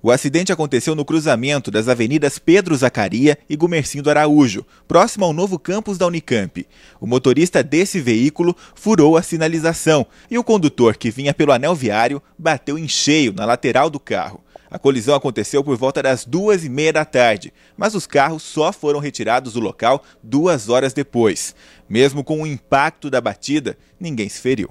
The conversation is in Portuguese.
O acidente aconteceu no cruzamento das avenidas Pedro Zacaria e Gumercindo Araújo, próximo ao novo campus da Unicamp. O motorista desse veículo furou a sinalização e o condutor, que vinha pelo anel viário, bateu em cheio na lateral do carro. A colisão aconteceu por volta das duas e meia da tarde, mas os carros só foram retirados do local duas horas depois. Mesmo com o impacto da batida, ninguém se feriu.